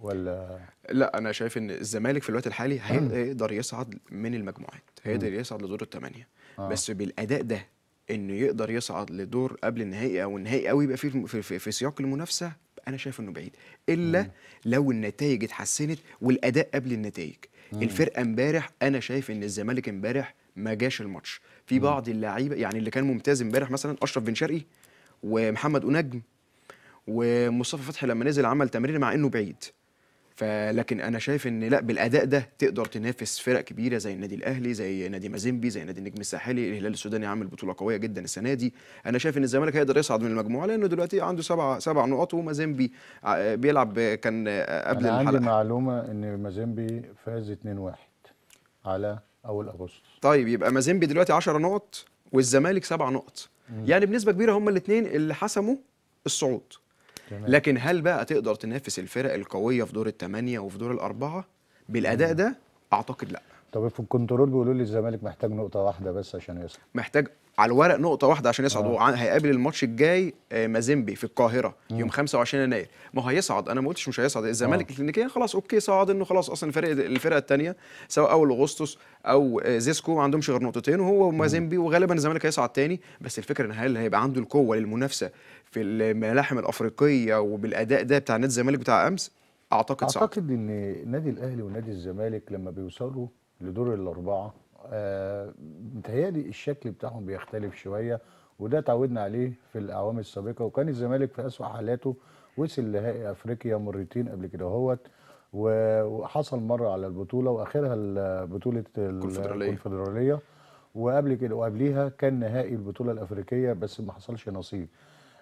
ولا لا انا شايف ان الزمالك في الوقت الحالي هيقدر يصعد من المجموعات هيقدر يصعد لدور الثمانيه آه. بس بالاداء ده انه يقدر يصعد لدور قبل النهائي او النهائي قوي يبقى في في, في سياق المنافسه انا شايف انه بعيد الا مم. لو النتائج اتحسنت والاداء قبل النتائج الفرقه امبارح انا شايف ان الزمالك امبارح ما جاش الماتش في بعض اللعيبه يعني اللي كان ممتاز امبارح مثلا اشرف بن شرقي ومحمد انجم ومصطفى فتحي لما نزل عمل تمرين مع انه بعيد فلكن انا شايف ان لا بالاداء ده تقدر تنافس فرق كبيره زي النادي الاهلي زي نادي مازيمبي زي نادي النجم الساحلي الهلال السوداني عامل بطوله قويه جدا السنه دي انا شايف ان الزمالك هيقدر يصعد من المجموعه لانه دلوقتي عنده سبع سبع نقط ومازيمبي آه، بيلعب كان آه، قبل أنا الحلقه عندي معلومه ان مازيمبي فاز 2-1 على اول اغسطس طيب يبقى مازيمبي دلوقتي 10 نقط والزمالك 7 نقط يعني بنسبه كبيره هم الاثنين اللي حسموا الصعود لكن هل بقى تقدر تنافس الفرق القويه في دور الثمانيه وفي دور الاربعه بالاداء ده اعتقد لا طب في الكنترول بيقولوا لي الزمالك محتاج نقطه واحده بس عشان يصل محتاج على الورق نقطه واحده عشان يصعد آه. هيقابل الماتش الجاي آه، مازيمبي في القاهره مم. يوم 25 يناير ما هو هيصعد انا ما قلتش مش هيصعد الزمالك آه. الكلينيكيه خلاص اوكي صعد انه خلاص اصلا الفرق الفرقه الثانيه سواء اول اغسطس او آه، زيسكو ما عندهمش غير نقطتين وهو مازيمبي وغالبا الزمالك هيصعد تاني بس الفكره ان هل هيبقى عنده القوه للمنافسه في الملاحم الافريقيه وبالاداء ده بتاع نادي الزمالك بتاع امس اعتقد صعب اعتقد ان النادي الاهلي ونادي الزمالك لما بيوصلوا لدور الاربعه آه، متهيألي الشكل بتاعهم بيختلف شويه وده اتعودنا عليه في الاعوام السابقه وكان الزمالك في اسوأ حالاته وصل لنهائي افريقيا مرتين قبل كده اهوت وحصل مره على البطوله واخرها بطوله الكونفدراليه وقبل كده وقبليها كان نهائي البطوله الافريقيه بس ما حصلش نصيب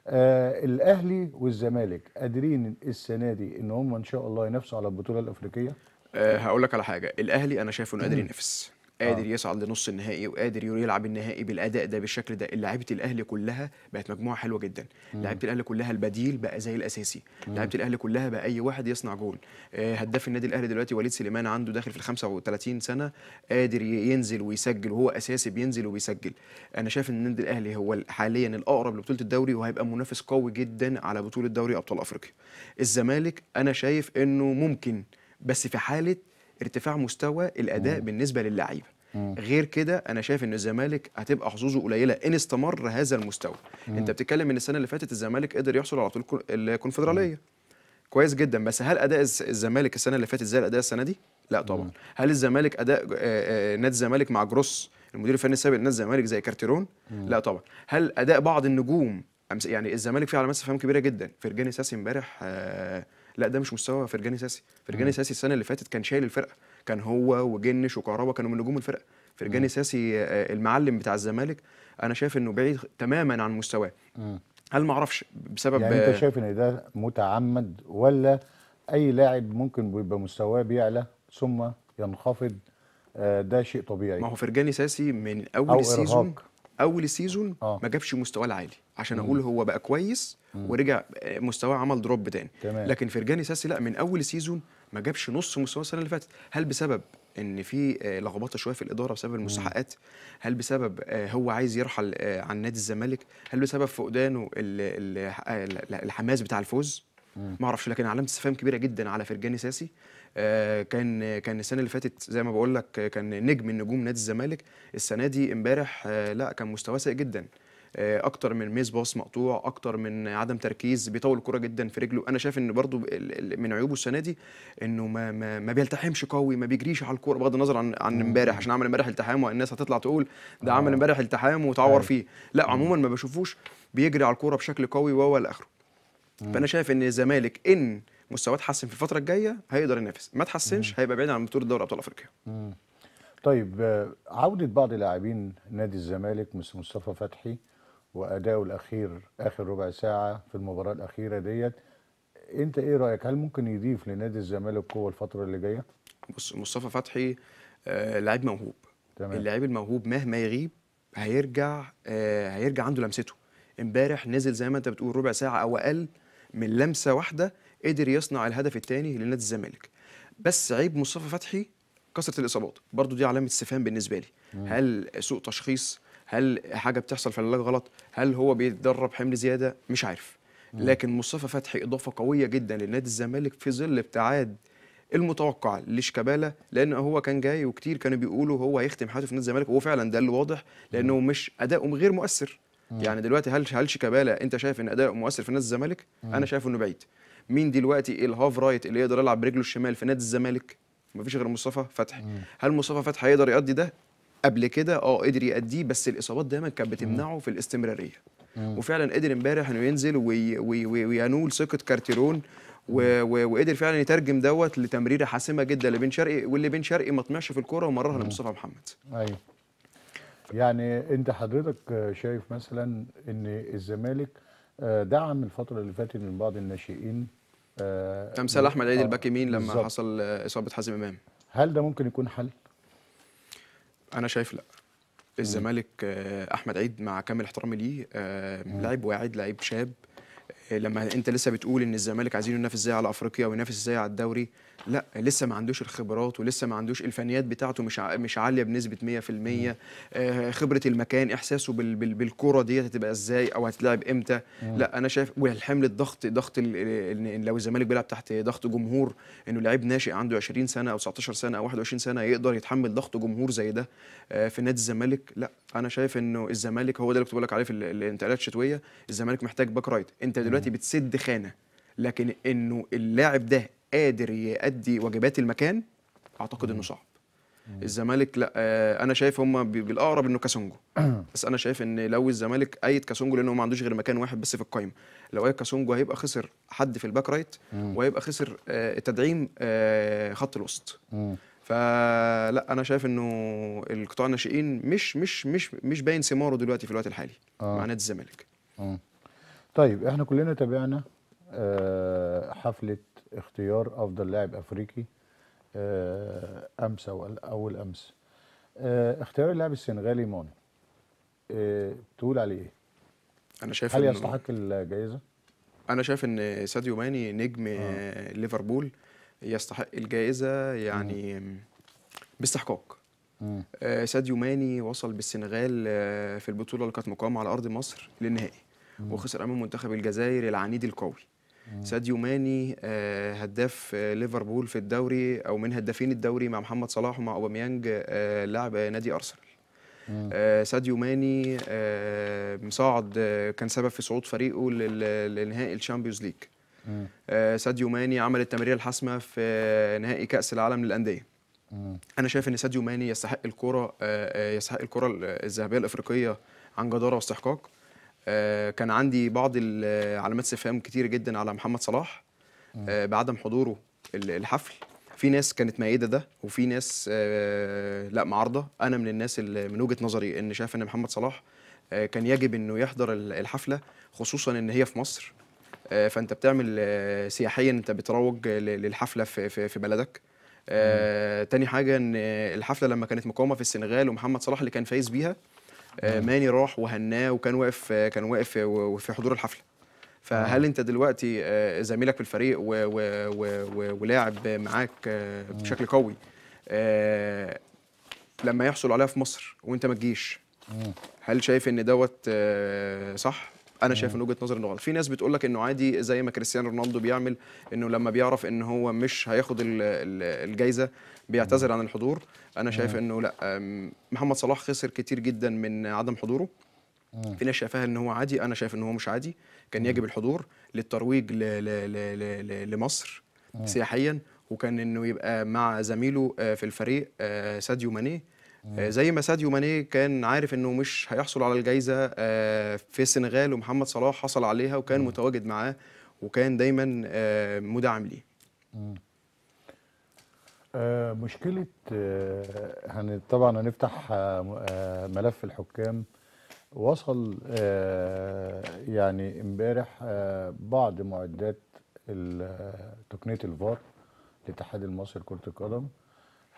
آه الاهلي والزمالك قادرين السنه دي ان هم ان شاء الله ينافسوا على البطوله الافريقيه أه هقول لك على حاجه الاهلي انا شايفه انه قادر ينافس آه. قادر آه. يصعد لنص النهائي وقادر يلعب النهائي بالاداء ده بالشكل ده لعيبه الاهلي كلها بقت مجموعه حلوه جدا لعيبه الاهلي كلها البديل بقى زي الاساسي لعيبه الاهلي كلها بقى اي واحد يصنع جول آه هداف النادي الاهلي دلوقتي وليد سليمان عنده داخل في ال 35 سنه قادر ينزل ويسجل وهو اساسي بينزل وبيسجل انا شايف ان النادي الاهلي هو حاليا الاقرب لبطوله الدوري وهيبقى منافس قوي جدا على بطوله دوري ابطال افريقيا الزمالك انا شايف انه ممكن بس في حاله ارتفاع مستوى الاداء مم. بالنسبه للعيبه غير كده انا شايف ان الزمالك هتبقى حظوظه قليله ان استمر هذا المستوى مم. انت بتتكلم ان السنه اللي فاتت الزمالك قدر يحصل على طول الكونفدراليه كويس جدا بس هل اداء الزمالك السنه اللي فاتت زي الاداء السنه دي لا طبعا مم. هل الزمالك اداء آه، آه، نادي الزمالك مع جروس المدير الفني السابق لنادي الزمالك زي كارتيرون مم. لا طبعا هل اداء بعض النجوم يعني الزمالك فيه علامات استفهام كبيره جدا فرجاني ساسي امبارح آه لا ده مش مستوى فرجاني ساسي فرجاني ساسي السنه اللي فاتت كان شايل الفرقه كان هو وجنش وكهربا كانوا من نجوم الفرقه فرجاني ساسي آه، آه، المعلم بتاع الزمالك انا شايف انه بعيد تماما عن مستواه هل ما اعرفش بسبب يعني انت آه، شايف ان ده متعمد ولا اي لاعب ممكن بيبقى مستواه بيعلى ثم ينخفض ده شيء طبيعي ما هو فرجاني ساسي من اول أو السيزون اول سيزون آه. ما جابش مستواه العالي عشان اقول هو بقى كويس ورجع آه، مستواه عمل دروب تاني تمام. لكن فرجاني ساسي لا من اول سيزون ما جابش نص مستواه السنه اللي فاتت هل بسبب ان في آه، لخبطه شويه في الاداره بسبب المستحقات هل بسبب آه، هو عايز يرحل عن نادي الزمالك هل بسبب فقدانه الحماس بتاع الفوز ما اعرفش لكن علامه استفهام كبيره جدا على فرجاني ساسي آه، كان كان السنه اللي فاتت زي ما بقول لك كان نجم من نجوم نادي الزمالك السنه دي امبارح آه، لا كان مستواه سيء جدا آه، اكتر من ميز باص مقطوع اكتر من عدم تركيز بيطول الكره جدا في رجله انا شايف ان برضو من عيوبه السنه دي انه ما ما, ما بيلتحمش قوي ما بيجريش على الكوره بغض النظر عن عن امبارح عشان عمل امبارح التحام والناس هتطلع تقول ده عمل امبارح التحام وتعور فيه لا عموما ما بشوفوش بيجري على الكوره بشكل قوي وهو اخره فانا شايف ان الزمالك ان مستواه اتحسن في الفتره الجايه هيقدر ينافس ما اتحسنش هيبقى بعيد عن بطوله دوري ابطال افريقيا طيب آه، عوده بعض لاعبين نادي الزمالك مثل مصطفى فتحي واداؤه الاخير اخر ربع ساعه في المباراه الاخيره ديت انت ايه رايك هل ممكن يضيف لنادي الزمالك قوه الفتره اللي جايه بص مصطفى فتحي آه لعيب موهوب تمام. اللاعب الموهوب مهما يغيب هيرجع آه هيرجع عنده لمسته امبارح نزل زي ما انت بتقول ربع ساعه او اقل من لمسه واحده قدر يصنع الهدف الثاني لنادي الزمالك بس عيب مصطفى فتحي كثره الاصابات برضو دي علامه استفهام بالنسبه لي مم. هل سوء تشخيص هل حاجه بتحصل في العلاج غلط هل هو بيتدرب حمل زياده مش عارف مم. لكن مصطفى فتحي اضافه قويه جدا لنادي الزمالك في ظل ابتعاد المتوقع لشيكابالا لان هو كان جاي وكتير كانوا بيقولوا هو هيختم حياته في نادي الزمالك وهو فعلا ده اللي واضح لانه مش اداؤه غير مؤثر مم. يعني دلوقتي هل هل شيكابالا انت شايف ان اداؤه مؤثر في نادي الزمالك؟ انا شايفه انه بعيد مين دلوقتي إيه الهاف رايت اللي يقدر يلعب برجله الشمال في نادي الزمالك مفيش غير مصطفى فتحي هل مصطفى فتحي هيقدر يأدي ده قبل كده اه قدر يأديه بس الاصابات دايما كانت بتمنعه في الاستمراريه وفعلا قدر امبارح انه ينزل وي وي وي وينول ثقه كارتيرون وقدر فعلا يترجم دوت لتمريره حاسمه جدا لبن شرقي واللي بن شرقي ما طمعش في الكوره ومررها لمصطفى محمد ايوه يعني انت حضرتك شايف مثلا ان الزمالك آه، دعم الفتره اللي فاتت من بعض الناشئين تمثال احمد عيد الباك يمين لما بالزبط. حصل آه، اصابه حازم امام هل ده ممكن يكون حل انا شايف لا الزمالك آه، احمد عيد مع كامل احترامي ليه آه، لاعب واعد لاعب شاب لما انت لسه بتقول ان الزمالك عايزين ينافس ازاي على افريقيا وينافس ازاي على الدوري لا لسه ما عندوش الخبرات ولسه ما عندوش الفنيات بتاعته مش مش عاليه بنسبه 100% آه خبره المكان احساسه بال بال بالكره ديت هتبقى ازاي او هتلعب امتى لا انا شايف والحمل الضغط ضغط لو الزمالك بيلعب تحت ضغط جمهور انه لعيب ناشئ عنده 20 سنه او 19 سنه او 21 سنه يقدر يتحمل ضغط جمهور زي ده آه في نادي الزمالك لا انا شايف انه الزمالك هو ده اللي كنت بقول لك عليه في الانتقالات الشتويه الزمالك محتاج باك رايت انت دلوقتي بتسد خانه لكن انه اللاعب ده قادر يأدي واجبات المكان اعتقد انه صعب الزمالك لا آه، انا شايف هم بالاقرب انه كاسونجو بس انا شايف ان لو الزمالك ايد كاسونجو لانه ما عندوش غير مكان واحد بس في القايمه لو ايد كاسونجو هيبقى خسر حد في الباك رايت وهيبقى خسر آه، تدعيم آه، خط الوسط فلا انا شايف انه القطاع الناشئين مش مش مش مش باين ثماره دلوقتي في الوقت الحالي مع نادي الزمالك طيب احنا كلنا تابعنا حفله اختيار افضل لاعب افريقي آه، امس او اول امس آه، اختيار اللاعب السنغالي ماني آه، تقول عليه ايه انا شايف هل يستحق الجائزه انا شايف ان ساديو ماني نجم آه. ليفربول يستحق الجائزه يعني باستحقاق آه ساديو ماني وصل بالسنغال آه في البطوله اللي كانت مقامه على ارض مصر للنهائي وخسر امام منتخب الجزائر العنيد القوي ساديو ماني آه، هداف آه، ليفربول في الدوري او من هدافين الدوري مع محمد صلاح ومع اوباميانج آه، لاعب نادي ارسنال ساديو ماني مصعد كان سبب في صعود فريقه لنهائي الشامبيونز ليج ساديو ماني عمل التمريره الحاسمه في نهائي كاس العالم للانديه انا شايف ان ساديو ماني يستحق الكره يستحق الكره الذهبيه الافريقيه عن جداره واستحقاق آه، كان عندي بعض آه، علامات استفهام كتير جدا على محمد صلاح آه، بعدم حضوره الحفل في ناس كانت مأيدة ده وفي ناس لا معارضة أنا من الناس اللي من وجهة نظري إن شايف إن محمد صلاح كان يجب إنه يحضر الحفلة خصوصا إن هي في مصر فأنت بتعمل سياحيا أنت بتروج للحفلة في بلدك تاني حاجه ان الحفله لما كانت مقاومه في السنغال ومحمد صلاح اللي كان فايز بيها آه، نعم. ماني راح وهناه وكان واقف آه، كان واقف في حضور الحفله فهل نعم. انت دلوقتي آه، زميلك في الفريق ولاعب معاك نعم. بشكل قوي لما يحصل عليها في مصر وانت ما تجيش هل شايف ان دوت صح انا شايف من وجهه نظري انه غلط في ناس بتقول لك انه عادي زي ما كريستيانو رونالدو بيعمل انه لما بيعرف ان هو مش هياخد الجائزه بيعتذر عن الحضور انا شايف انه لا محمد صلاح خسر كتير جدا من عدم حضوره في ناس شايفاها ان هو عادي انا شايف ان هو مش عادي كان يجب الحضور للترويج لـ لـ لـ لمصر سياحيا وكان انه يبقى مع زميله آه، في الفريق آه، ساديو مانيه آه، زي ما ساديو ماني كان عارف انه مش هيحصل على الجائزه آه، في السنغال ومحمد صلاح حصل عليها وكان متواجد معاه وكان دايما آه، مدعم ليه مشكله هن طبعا هنفتح ملف الحكام وصل يعني امبارح بعض معدات تقنيه الفار الاتحاد المصري لكره القدم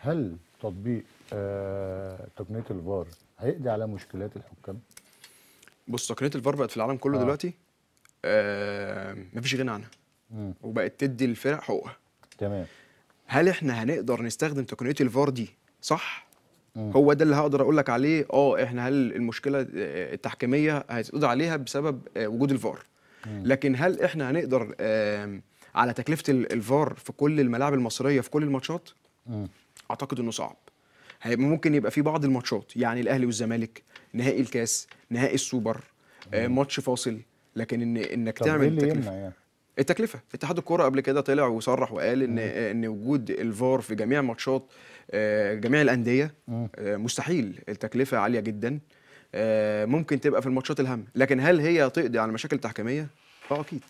هل تطبيق آه تقنيه الفار هيقضي على مشكلات الحكام؟ بص تقنيه الفار بقت في العالم كله آه. دلوقتي آه مفيش غنى عنها وبقت تدي الفرق حقوقها تمام هل احنا هنقدر نستخدم تقنيه الفار دي صح؟ مم. هو ده اللي هقدر اقول لك عليه اه احنا هل المشكله آه، التحكيميه هتقضي عليها بسبب آه، وجود الفار مم. لكن هل احنا هنقدر على تكلفه الفار في كل الملاعب المصريه في كل الماتشات؟ اعتقد انه صعب ممكن يبقى في بعض الماتشات يعني الاهلي والزمالك نهائي الكاس نهائي السوبر آه، ماتش فاصل لكن ان انك تعمل إيه تكلفه يعني. التكلفه اتحاد الكوره قبل كده طلع وصرح وقال ان مم. ان وجود الفار في جميع ماتشات آه، جميع الانديه آه، مستحيل التكلفه عاليه جدا ممكن تبقى في الماتشات الهامه لكن هل هي تقضي على مشاكل التحكيميه اه اكيد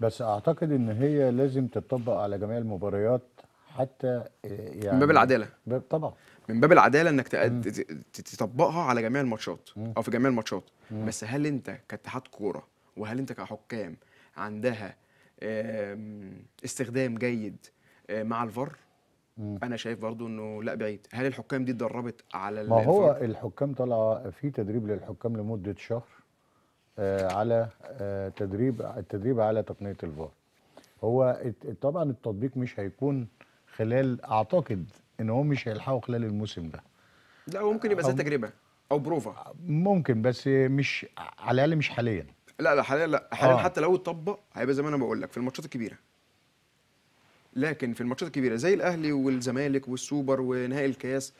بس اعتقد ان هي لازم تتطبق على جميع المباريات حتى يعني من باب يعني العداله باب طبعا من باب العداله انك تطبقها على جميع الماتشات او في جميع الماتشات بس هل انت كاتحاد كوره وهل انت كحكام عندها استخدام جيد آه، مع الفار انا شايف برضو انه لا بعيد هل الحكام دي اتدربت على ما هو الفار؟ الحكام طالعه في تدريب للحكام لمده شهر آه، على تدريب التدريب على تقنيه الفار هو طبعا التطبيق مش هيكون خلال اعتقد ان هم مش هيلحقوا خلال الموسم ده لا ممكن يبقى زي تجربه او بروفا ممكن بس مش على الاقل مش حاليا لا لا حاليا لا حاليا آه. حتى لو اتطبق هيبقى زي ما انا بقول لك في الماتشات الكبيره لكن في الماتشات الكبيره زي الاهلي والزمالك والسوبر ونهائي الكاس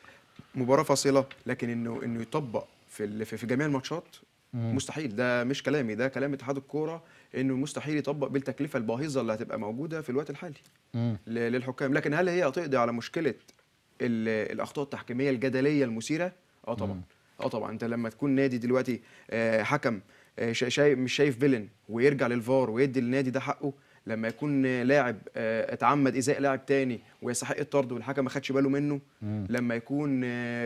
مباراه فاصله لكن انه انه يطبق في في جميع الماتشات مم. مستحيل ده مش كلامي ده كلام اتحاد الكوره انه مستحيل يطبق بالتكلفه الباهظه اللي هتبقى موجوده في الوقت الحالي مم. للحكام لكن هل هي هتقضي على مشكله الاخطاء التحكيميه الجدليه المثيره اه طبعا اه طبعا انت لما تكون نادي دلوقتي آه، حكم آه، مش شايف فيلن ويرجع للفار ويدي النادي ده حقه لما يكون لاعب آه، اتعمد ايذاء لاعب تاني ويستحق الطرد والحكم ما خدش باله منه مم. لما يكون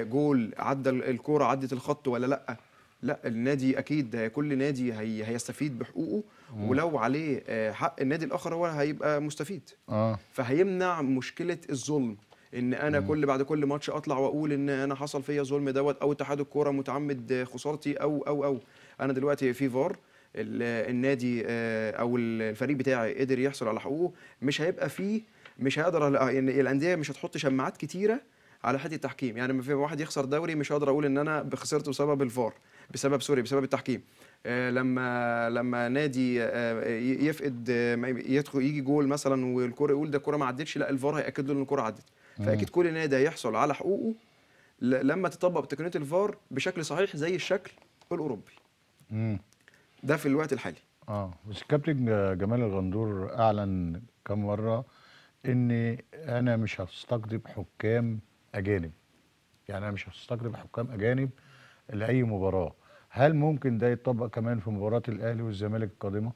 جول عدى الكوره عدت الخط ولا لا لا النادي اكيد كل نادي هي هيستفيد بحقوقه مم. ولو عليه آه، حق النادي الاخر هو هيبقى مستفيد آه. فهيمنع مشكله الظلم ان انا مم. كل بعد كل ماتش اطلع واقول ان انا حصل فيا ظلم دوت او اتحاد الكوره متعمد خسارتي او او او انا دلوقتي في فار النادي آه، او الفريق بتاعي قدر يحصل على حقوقه مش هيبقى فيه مش هقدر يعني الانديه مش هتحط شماعات كتيره على حته التحكيم يعني لما في واحد يخسر دوري مش هقدر اقول ان انا خسرته بسبب الفار بسبب سوري بسبب التحكيم آه، لما لما نادي آه، يفقد آه، يدخل يجي جول مثلا والكره يقول ده الكره ما عدتش لا الفار هياكد له ان الكره عدت فاكيد كل نادي هيحصل على حقوقه لما تطبق تقنيه الفار بشكل صحيح زي الشكل الاوروبي امم ده في الوقت الحالي اه بس كابتن جمال الغندور اعلن كم مره ان انا مش هستقطب حكام اجانب يعني انا مش هستقدم حكام اجانب لاي مباراه هل ممكن ده يتطبق كمان في مباراه الاهلي والزمالك القادمه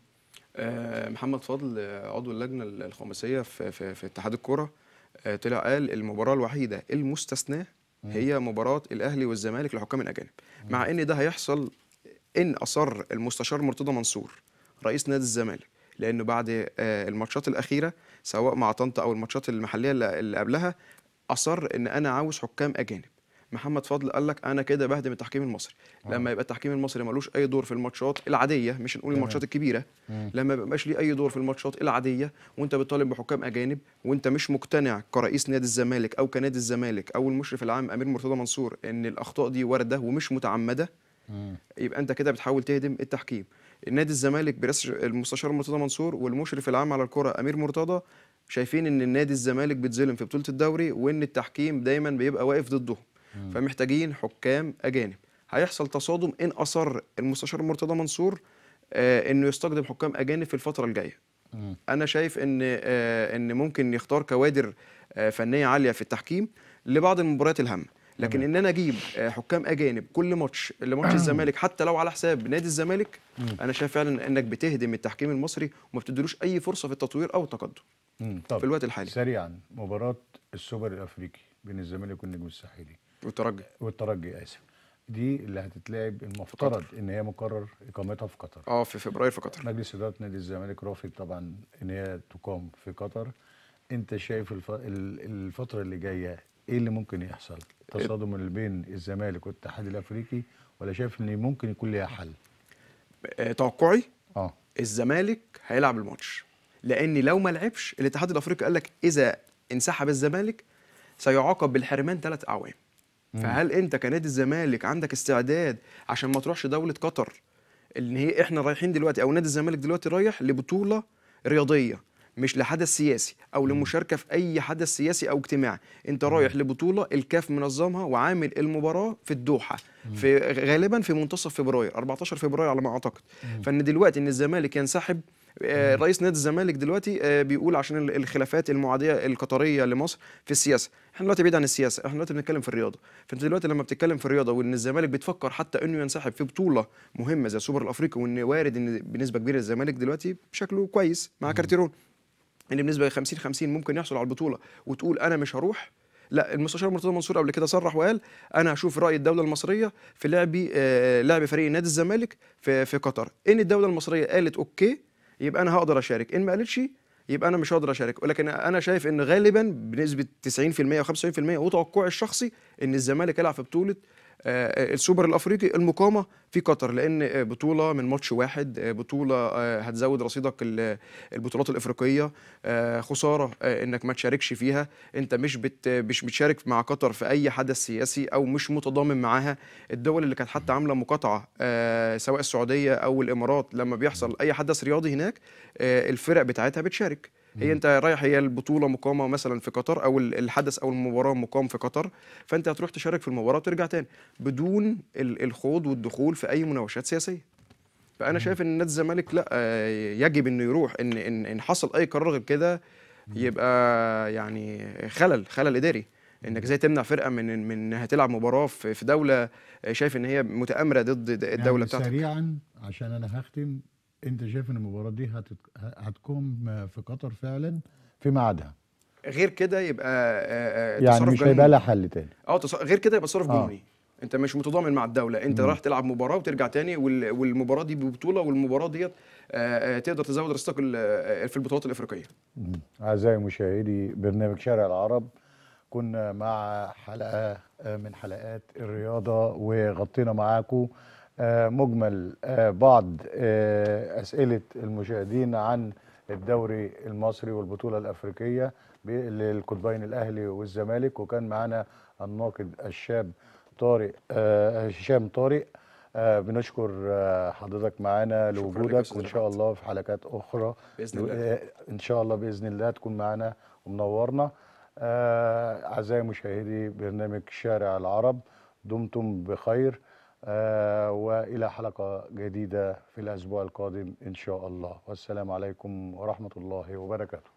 آه، محمد فضل آه، عضو اللجنه الخماسيه في في, في اتحاد الكره آه، طلع قال المباراه الوحيده المستثناه هي مباراه الاهلي والزمالك لحكام الاجانب مع ان ده هيحصل ان اصر المستشار مرتضى منصور رئيس نادي الزمالك لانه بعد الماتشات الاخيره سواء مع طنطا او الماتشات المحليه اللي قبلها اصر ان انا عاوز حكام اجانب محمد فضل قال لك انا كده بهدم التحكيم المصري آه. لما يبقى التحكيم المصري ملوش اي دور في الماتشات العاديه مش نقول الماتشات الكبيره مم. لما يبقاش ليه اي دور في الماتشات العاديه وانت بتطالب بحكام اجانب وانت مش مقتنع كرئيس نادي الزمالك او كنادي الزمالك او المشرف العام امير مرتضى منصور ان الاخطاء دي وارده ومش متعمده يبقى انت كده بتحاول تهدم التحكيم نادي الزمالك برئاسه المستشار مرتضى منصور والمشرف العام على الكره امير مرتضى شايفين ان النادي الزمالك بيتظلم في بطوله الدوري وان التحكيم دايما بيبقى واقف ضدهم فمحتاجين حكام اجانب هيحصل تصادم ان اصر المستشار مرتضى منصور آه انه يستقدم حكام اجانب في الفتره الجايه مم. انا شايف ان آه ان ممكن يختار كوادر آه فنيه عاليه في التحكيم لبعض المباريات الهامه لكن ان انا اجيب آه، حكام اجانب كل ماتش لماتش الزمالك حتى لو على حساب نادي الزمالك انا شايف فعلا انك بتهدم التحكيم المصري وما بتديلوش اي فرصه في التطوير او التقدم في الوقت الحالي سريعا مباراه السوبر الافريقي بين الزمالك والنجم الساحلي والترجي والترجي اسف دي اللي هتتلعب المفترض ان هي مقرر اقامتها في قطر اه في فبراير في قطر مجلس اداره نادي الزمالك رافض طبعا ان هي تقام في قطر انت شايف الف... الفتره اللي جايه ايه اللي ممكن يحصل تصادم اللي بين الزمالك والاتحاد الافريقي ولا شايف ان ممكن يكون ليها حل آه، توقعي اه الزمالك هيلعب الماتش لان لو ما لعبش الاتحاد الافريقي قال لك اذا انسحب الزمالك سيعاقب بالحرمان ثلاث اعوام فهل انت كنادي الزمالك عندك استعداد عشان ما تروحش دوله قطر ان هي احنا رايحين دلوقتي او نادي الزمالك دلوقتي رايح لبطوله رياضيه مش لحدث سياسي او لمشاركه في اي حدث سياسي او اجتماعي انت رايح لبطوله الكاف منظمها وعامل المباراه في الدوحه في غالبا في منتصف فبراير 14 فبراير على ما اعتقد فان دلوقتي ان الزمالك ينسحب آه، رئيس نادي الزمالك دلوقتي آه، بيقول عشان الخلافات المعاديه القطريه لمصر في السياسه احنا دلوقتي بعيد عن السياسه احنا دلوقتي بنتكلم في الرياضه فانت دلوقتي لما بتتكلم في الرياضه وان الزمالك بيتفكر حتى انه ينسحب في بطوله مهمه زي السوبر الافريقي وان وارد ان بنسبه كبيره الزمالك دلوقتي شكله كويس مع كارتيرون ان بنسبه 50 50 ممكن يحصل على البطوله وتقول انا مش هروح لا المستشار مرتضى منصور قبل كده صرح وقال انا هشوف راي الدوله المصريه في لعبي آه لعب فريق نادي الزمالك في, في قطر ان الدوله المصريه قالت اوكي يبقى انا هقدر اشارك ان ما قالتش يبقى انا مش هقدر اشارك ولكن انا شايف ان غالبا بنسبه 90% و95% وتوقعي الشخصي ان الزمالك هيلعب في بطوله آه، السوبر الافريقي المقامه في قطر لان آه، بطوله من ماتش واحد آه، بطوله هتزود رصيدك البطولات الافريقيه خساره انك ما تشاركش فيها انت مش بت مش بتشارك مع قطر في اي حدث سياسي او مش متضامن معاها الدول اللي كانت حتى عامله مقاطعه سواء السعوديه او الامارات لما بيحصل اي حدث رياضي هناك الفرق بتاعتها بتشارك هي انت رايح هي البطوله مقامه مثلا في قطر او الحدث او المباراه مقام في قطر فانت هتروح تشارك في المباراه وترجع تاني بدون الخوض والدخول في اي مناوشات سياسيه فانا شايف ان نادي الزمالك لا يجب انه يروح ان ان ان حصل اي قرار غير كده يبقى يعني خلل خلل اداري انك ازاي تمنع فرقه من من انها تلعب مباراه في دوله شايف ان هي متامره ضد الدوله يعني بتاعتك سريعا عشان انا هختم انت شايف ان المباراه دي هتت... هتكون في قطر فعلا في ميعادها غير كده يبقى آه، آه، يعني تصرف يعني مش هيبقى لها حل تاني اه تص... غير كده يبقى تصرف آه. انت مش متضامن مع الدوله انت رايح تلعب مباراه وترجع تاني وال... والمباراه دي ببطوله والمباراه ديت آه، تقدر تزود رصيدك في البطولات الافريقيه اعزائي مشاهدي برنامج شارع العرب كنا مع حلقه من حلقات الرياضه وغطينا معاكم آه، مجمل آه، بعض آه، أسئلة المشاهدين عن الدوري المصري والبطولة الأفريقية للقطبين الأهلي والزمالك وكان معانا الناقد الشاب طارق هشام طارق بنشكر حضرتك معانا لوجودك وان شاء الله في حلقات اخرى باذن الله ان شاء الله باذن الله تكون معانا ومنورنا اعزائي مشاهدي برنامج شارع العرب دمتم بخير آه، والى حلقه جديده في الاسبوع القادم ان شاء الله والسلام عليكم ورحمه الله وبركاته